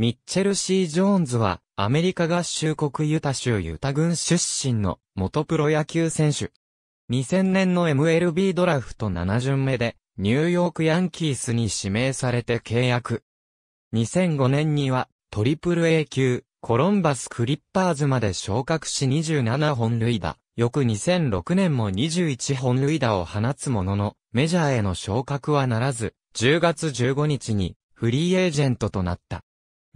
ミッチェル・シー・ジョーンズは、アメリカ合衆国ユタ州ユタ郡出身の元プロ野球選手。2000年の MLB ドラフト7巡目で、ニューヨークヤンキースに指名されて契約。2005年には、トリプル A 級、コロンバス・クリッパーズまで昇格し27本塁打、翌2006年も21本塁打を放つものの、メジャーへの昇格はならず、10月15日にフリーエージェントとなった。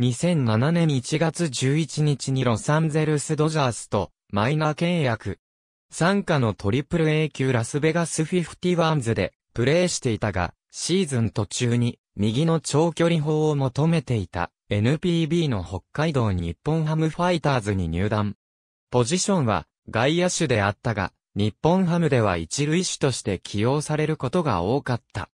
2007年1月11日にロサンゼルスドジャースとマイナー契約。参加のトリプル A 級ラスベガスフィフティワンズでプレーしていたが、シーズン途中に右の長距離砲を求めていた NPB の北海道日本ハムファイターズに入団。ポジションは外野手であったが、日本ハムでは一塁手として起用されることが多かった。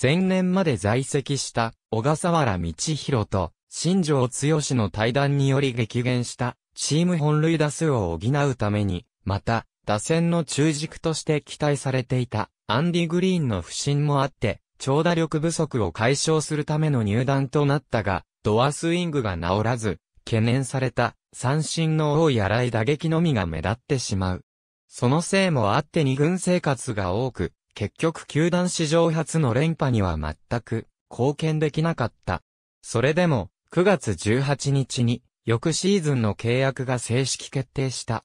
前年まで在籍した小笠原道弘と新庄剛志の対談により激減したチーム本塁打数を補うために、また、打線の中軸として期待されていたアンディ・グリーンの不振もあって、長打力不足を解消するための入団となったが、ドアスイングが治らず、懸念された三振の多い荒い打撃のみが目立ってしまう。そのせいもあって二軍生活が多く、結局球団史上初の連覇には全く貢献できなかった。それでも、9月18日に翌シーズンの契約が正式決定した。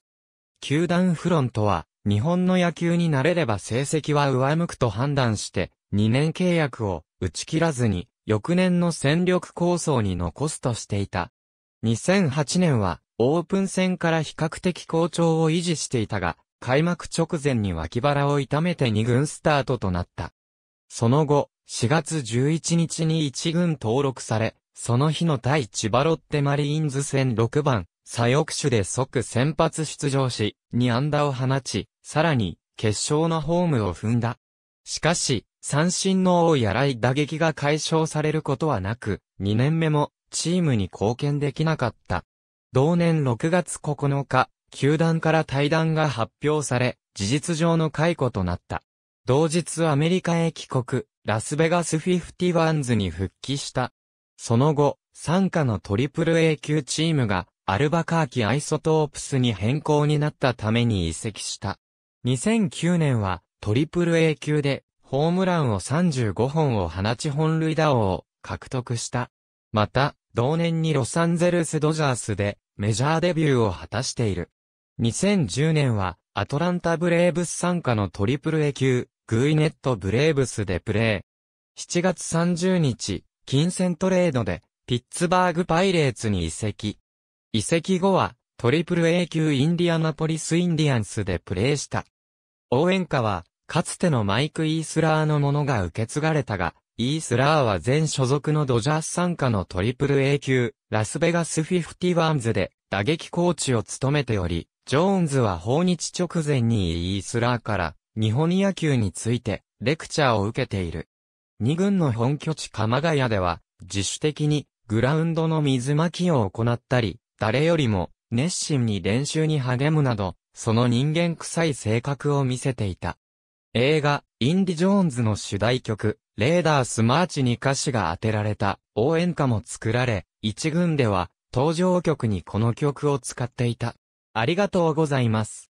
球団フロントは日本の野球になれれば成績は上向くと判断して2年契約を打ち切らずに翌年の戦力構想に残すとしていた。2008年はオープン戦から比較的好調を維持していたが、開幕直前に脇腹を痛めて2軍スタートとなった。その後、4月11日に1軍登録され、その日の対千葉ロッテマリーンズ戦6番、左翼手で即先発出場し、2安打を放ち、さらに、決勝のホームを踏んだ。しかし、三振の多いらい打撃が解消されることはなく、2年目も、チームに貢献できなかった。同年6月9日、球団から退団が発表され、事実上の解雇となった。同日アメリカへ帰国、ラスベガスフィフティワンズに復帰した。その後、参加のトリプル A 級チームが、アルバカーキアイソトープスに変更になったために移籍した。2009年は、トリプル A 級で、ホームランを35本を放ち本塁打王を獲得した。また、同年にロサンゼルスドジャースで、メジャーデビューを果たしている。2010年は、アトランタブレーブス参加のトリプル A 級、グイネットブレーブスでプレー。7月30日、金銭トレードで、ピッツバーグパイレーツに移籍。移籍後は、トリプル A 級インディアナポリスインディアンスでプレーした。応援歌は、かつてのマイク・イースラーのものが受け継がれたが、イースラーは全所属のドジャース参加のトリプル A 級、ラスベガスフィフティワンズで打撃コーチを務めており、ジョーンズは訪日直前にイースラーから日本野球についてレクチャーを受けている。2軍の本拠地鎌ヶ谷では、自主的にグラウンドの水まきを行ったり、誰よりも熱心に練習に励むなど、その人間臭い性格を見せていた。映画、インディ・ジョーンズの主題曲、レーダースマーチに歌詞が当てられた応援歌も作られ、一軍では登場曲にこの曲を使っていた。ありがとうございます。